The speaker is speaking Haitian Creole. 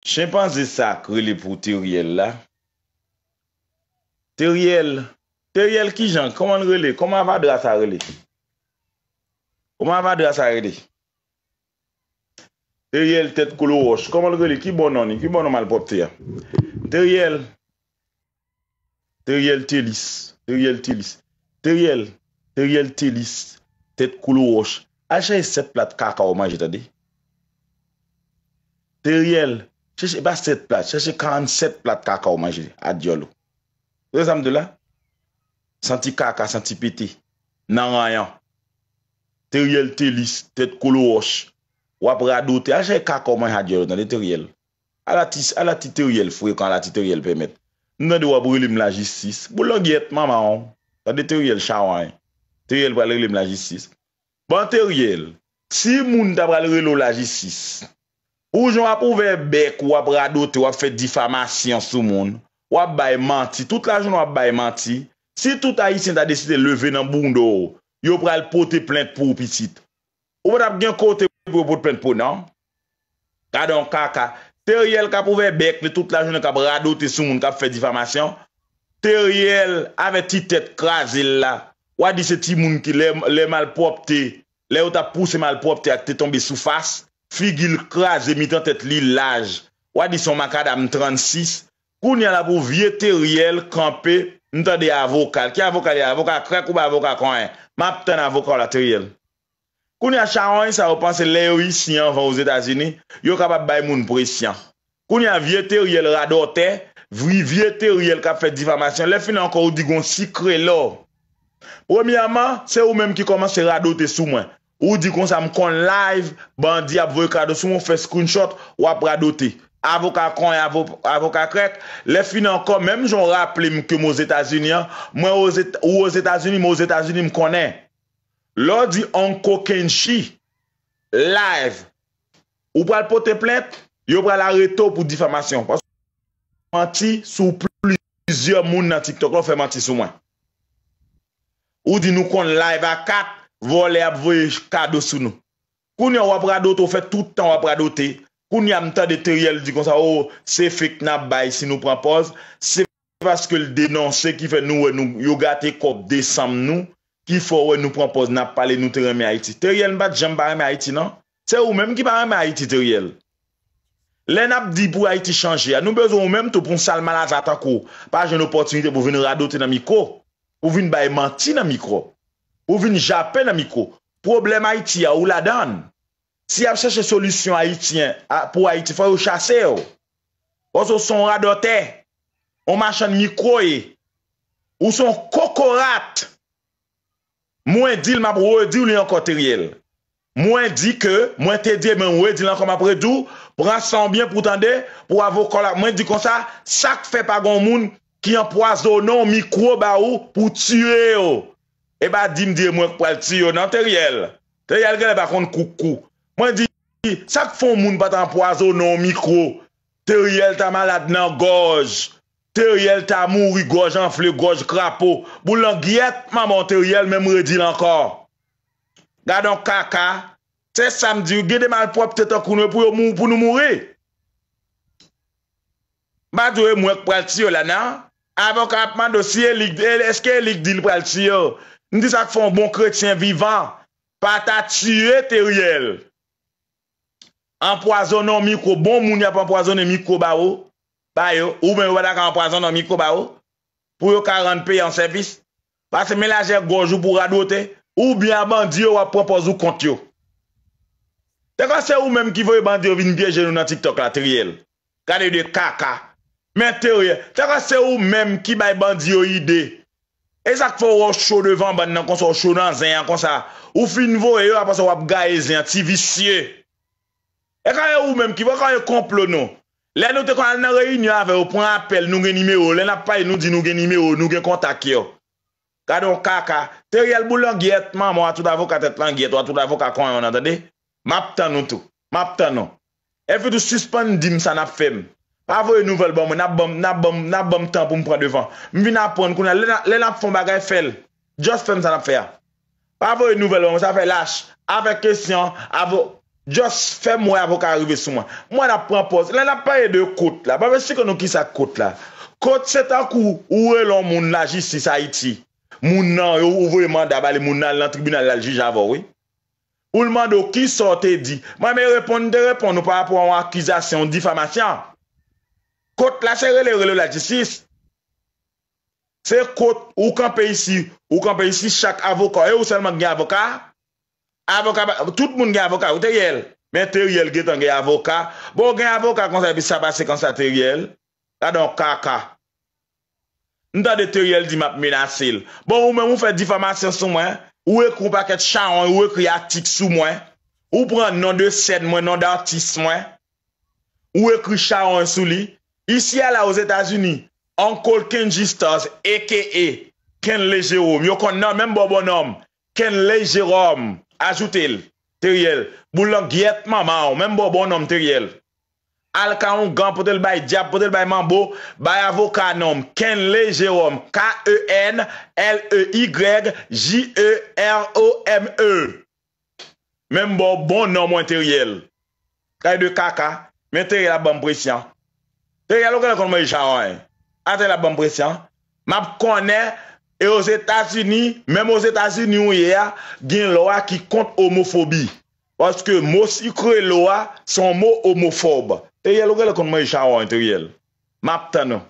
Chimpanzi sak rele pou te riel la. Te riel. Te riel ki jan? Koman rele? Koman va drasa rele? Koman va drasa rele? Te riel tet kolo roche. Koman rele? Ki bonon ni? Ki bonon mal pop te ya? Te riel. Te riel telis. Te riel telis. Te riel. Te riel telis. Tet kolo roche. Acheye set plat kaka oman jetade? Te riel. Cheche e bas 7 plat, cheche 47 plat kaka ou manje adyolo. Se zanm de la, santi kaka, santi piti, nan rayan. Teriyel te lis, tet kolo wosh. Wap rado, te aje kaka ou manje adyolo nan de teriyel. A la ti teriyel fwe, kan la ti teriyel pemet. N nan de wap rilem la jistis. Boulan gyet, maman. Nan de teriyel chawany. Teriyel wap rilem la jistis. Ban teriyel, ti moun da pral rilem la jistis. Ou joun wap ouve bek ou wap rado te wap fet difamasyon sou moun. Wap bay manti. Tout la joun wap bay manti. Si tout a isen ta desite leve nan boun do ou. Yo pral pote plente pou ou pitit. Ou pot ap gen kote pou yo pote plente pou nan. Kadan kaka. Te riel kap ouve bek le tout la joun wap rado te sou moun kap fet difamasyon. Te riel ave ti tet krasi la. Wadi se ti moun ki le malprop te. Le ou ta puse malprop te ak te tombe sou fasyon. Fi gil kras e mi tan tet li laj. Wadi son maka dam 36. Koun ya la pou vye te riel kampe nita de avokal. Ki avokal de avokal, krek ou ba avokal kwen? Ma pten avokal la te riel. Koun ya chanwen sa repanse leyo yi siyan van ou Zetazini. Yo kapap bay moun pre siyan. Koun ya vye te riel rado te. Vri vye te riel kap fe difamasyon. Le fin anko ou digon si kre lo. Premiyaman, se ou menm ki komanse rado te sou mwen. ou di kon sa m kon live bandi ap vwe kado sou mou fè screenshot wap pradote avokat kon y avokat krek le finan kon menm joun rapple m kem m oz etazini an m oz etazini m konen lò di an koken chi live ou pral pote plet yo pral arreto pou difamasyon manti sou pli moun nan tiktok lò fè manti sou mwen ou di nou kon live akat Vole ap vwe kado sou nou. Koun yon wap rado tou fwe toutan wap rado te. Koun yon amta de teriyel di konsa, o, oh, se fek nap bay si nou prampoz, se paske l denonse ki fwe nou wè nou, yo gate kop de sam nou, ki fwe wè nou prampoz nap pale nou teriyel me Haiti. Teriyel bat jem barre me Haiti nan? Se ou menm ki barre me Haiti teriyel. Le nap di pou Haiti chanje, a nou bezou ou menm tou proun salmanat atakou, pa jen opotinite pou vin rado te nan mikou, pou vin bay manti nan mikou. Ou vi njapè nan mikro. Problem Haiti a ou la dan. Si ap se se solusyon Haiti, pou Haiti fò yon chase yo. Oso son radote, o machan mikro e, ou son kokorat, mwen dil ma pou wè di ou li an kotir yel. Mwen di ke, mwen te di men wè di lan kom apre dou, pran sanbyen pou tande, pou avokola. Mwen di kon sa, sak fe pagon moun ki an poazon nan mikro ba ou, pou tire yo. E ba di mdiye mwenk pral tiyo nan teriyel. Teriyel genle bakon koukou. Mwen di, sak fon moun batan poazo nan mikro. Teriyel ta malad nan goj. Teriyel ta mouri goj an fle goj krapou. Boulan gyet maman teriyel men mredil ankor. Gado kaka. Se samdi, gede man prop tete kounwe pou nou mouri. Ba diwe mwenk pral tiyo la nan. Avokatman dosye, eske lik dil pral tiyo. Ndi sa ki fon bon kretien vivan, pata tire teriyel. Ampoazonon mikro, bon moun ya pa ampoazonon mikro ba ou, pa yo, ou men wada ka ampoazonon mikro ba ou, pou yo ka rande paye an servis, pa se men la jèk gonjou pou rado te, ou byan bandiyo waponpozou kont yo. Te ka se ou menm ki voye bandiyo vin bieje nou nan TikTok la teriyel. Kade yu de kaka. Men teriyel, te ka se ou menm ki bay bandiyo yi de E sak fò wò wò shò devan ban nan konsò wò shò nan zènyan konsò wò fin vò e yò aposò wò ap ga e zènyan, ti visye. E kanyè ou menm ki wò kanyè komplon non. nou. Len nou te kwa nan reynyan vè, wò pren apel, nou gen nimeyo, len ap pay nou di nou gen nimeyo, nou gen kontak yo. Kade wò kaka, te yèl bou langyetman wò atout avokat et langyet, wò atout avokat kwa yon, atade? Map tan nou tou, map tan nou. E fè tou suspendim sa nap fèm. Avoye nouvel bon mwen, na bom, na bom, na bom tan pou m pre devan. Mwi na pon, kou na lena, lena pou fon bagay fel. Just fèm san ap fè ya. Avoye nouvel bon mwen, sa fè lache. Avè kèsyan, avò, just fè mwen apò kè arrive sou mwen. Mwen na pon pos, lena pon yè dey kote la. Babè si konon ki sa kote la. Kote se takou, ou e lon moun la jistis a iti. Moun nan, ou vwe manda bali moun nan lan tribunal la jistis avò wè. Ou l'mando ki sote di. Mwen mè repon, dey repon, nou pa apò an akizasyon, difamasyon. Kote la se rele, rele la jesis. Se kote, ou kan pe isi, ou kan pe isi, chak avokat, e ou selman gen avokat, avokat, tout moun gen avokat, ou teriyel, men teriyel gen tan gen avokat, bon gen avokat konsa bi sa basi konsa teriyel, la don kaka. Nta de teriyel di map menasil. Bon ou men mou fè difamasyon sou mwen, ou ekrou paket chanon, ou ekrou yaktik sou mwen, ou pran non de sèd mwen, non d'artiste mwen, ou ekrou chanon sou li, Isi ala ou Zeta Zuni, an kol Ken Gistos, eke e, Ken Le Jerome, yo kon nan, men bo bon nom, Ken Le Jerome, ajoute el, teriel, bou lang yet mamaw, men bo bon nom teriel, al ka un gan, potel bay diap, potel bay mambo, bay avokan nom, Ken Le Jerome, K-E-N-L-E-Y-J-E-R-O-M-E, men bo bon nom wè teriel, kaya de kaka, men teriel aban presyan, Te yalou gwen lakon mwen yi chanwen? Eh. Ate la bon presyon? Map konen, e os Etatsini, menm os Etatsini yon ye, gen lo a ki kont homofobi. Woske mous yikre lo a, son mou homofob. Te e yalou gwen lakon mwen yi chanwen eh, te yel? Map tanon?